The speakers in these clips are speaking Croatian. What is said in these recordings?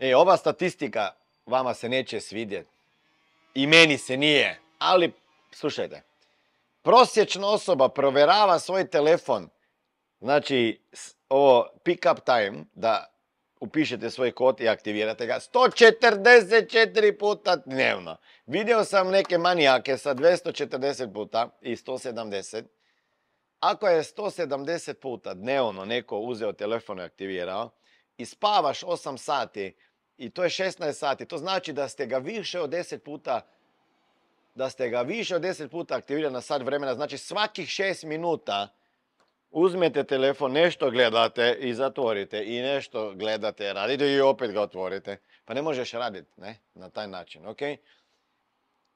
E, ova statistika vama se neće svidjeti. I meni se nije. Ali, slušajte. Prosječna osoba provjerava svoj telefon. Znači, ovo pick up time, da upišete svoj kod i aktivirate ga 144 puta dnevno. Vidio sam neke manijake sa 240 puta i 170. Ako je 170 puta dnevno neko uzeo telefon i aktivirao, i spavaš 8 sati i to je 16 sati, to znači da ste ga više od 10 puta da ste ga više od 10 puta aktivirali na sat vremena, znači svakih 6 minuta uzmete telefon, nešto gledate i zatvorite i nešto gledate, radite i opet ga otvorite. Pa ne možeš raditi, ne, na taj način, ok?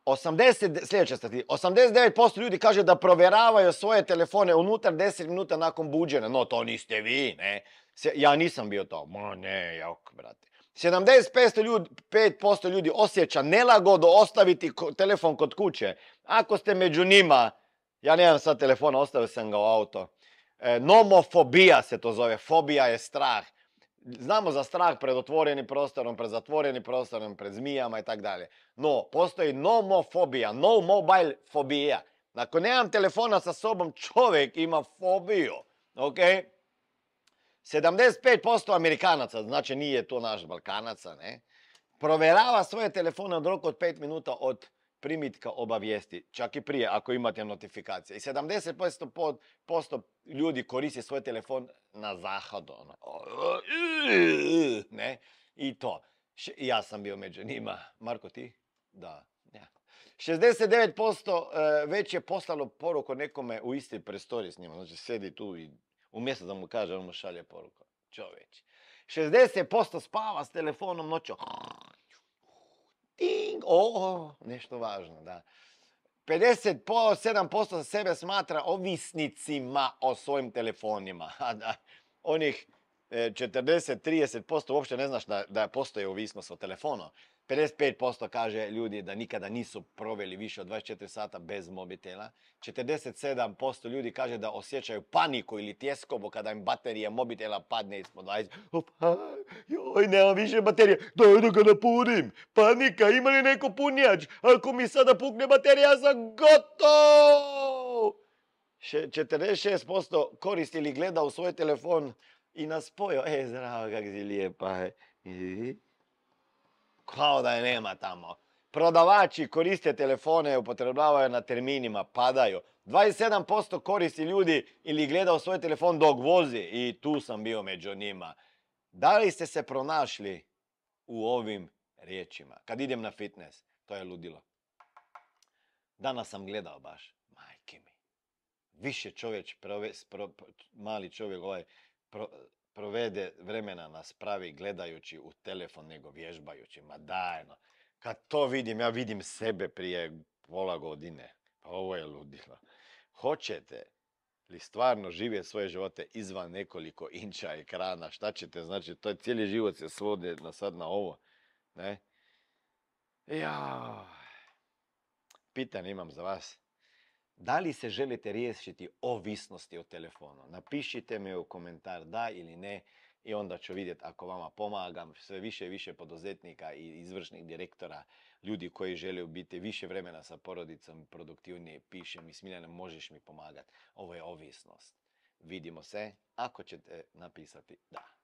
80, sljedeća stati, 89% ljudi kaže da provjeravaju svoje telefone unutar 10 minuta nakon buđenja. No, to niste vi, ne. Ja nisam bio to. Ma ne, jok, brate. 75% ljudi, 5% ljudi osjeća nelagodo ostaviti telefon kod kuće. Ako ste među njima, ja nemam sad telefona, ostavio sam ga u auto. E, nomofobija se to zove, fobija je strah. Znamo za strah pred otvorenim prostorom, pred zatvorenim prostorom, pred zmijama i tako dalje. No, postoji nomofobija, no mobile fobija. Ako nemam telefona sa sobom, čovjek ima fobiju. Okay? 75% Amerikanaca, znači nije to naš Balkanaca, ne, provjerava svoje telefone od roku od 5 minuta od primitka obavijesti, čak i prije ako imate notifikacije. I 70% posto ljudi koristi svoj telefon na zahod. Ono, ne? I to. Ja sam bio među njima. Marko, ti? Da. Ja. 69% e, već je poslalo poruku nekome u isti prestori s njima. Znači, sedi tu i Umjesto da mu kaže, on mu šalje poruku. Čovječ. 60% spava s telefonom noću. Ding! o, nešto važno, da. 57% sebe smatra ovisnicima o svojim telefonima. A da, onih 40-30% uopšte ne znaš da, da postoje ovisnost o telefonu. 55% kaže ljudi da nikada nisu proveli više od 24 sata bez mobitela. 47% ljudi kaže da osjećaju paniku ili tjeskobu kada im baterija mobitela padne ispod 20. Opa, joj, nemam više baterije, daj da ga napunim. Panika, ima li neko punjač? Ako mi sada pukne baterija, sam gotov! 46% koristi ili gleda u svoj telefon i na spoju. E, zdravo, kak si lijepa. Kao da je nema tamo. Prodavači koriste telefone, upotrebljavaju na terminima, padaju. 27% koristi ljudi ili gleda u svoj telefon dok vozi i tu sam bio među njima. Da li ste se pronašli u ovim riječima? Kad idem na fitness, to je ludilo. Danas sam gledao baš, majke mi. Više čovjek, mali čovjek ovaj provede vremena na spravi gledajući u telefon nego vježbajući. Ma Kad to vidim, ja vidim sebe prije pola godine. Pa ovo je ludilo. Hoćete li stvarno živjeti svoje živote izvan nekoliko inča ekrana? Šta ćete? Znači, to je cijeli život se svode na sad na ovo. Ne? Ja. Pitan imam za vas. Da li se želite riješiti ovisnosti o telefonu? Napišite mi u komentar da ili ne i onda ću vidjeti ako vama pomagam. Sve više i više poduzetnika i izvršnih direktora, ljudi koji žele biti više vremena sa porodicom, produktivnije, piše mi Smiljane, možeš mi pomagati. Ovo je ovisnost. Vidimo se ako ćete napisati da.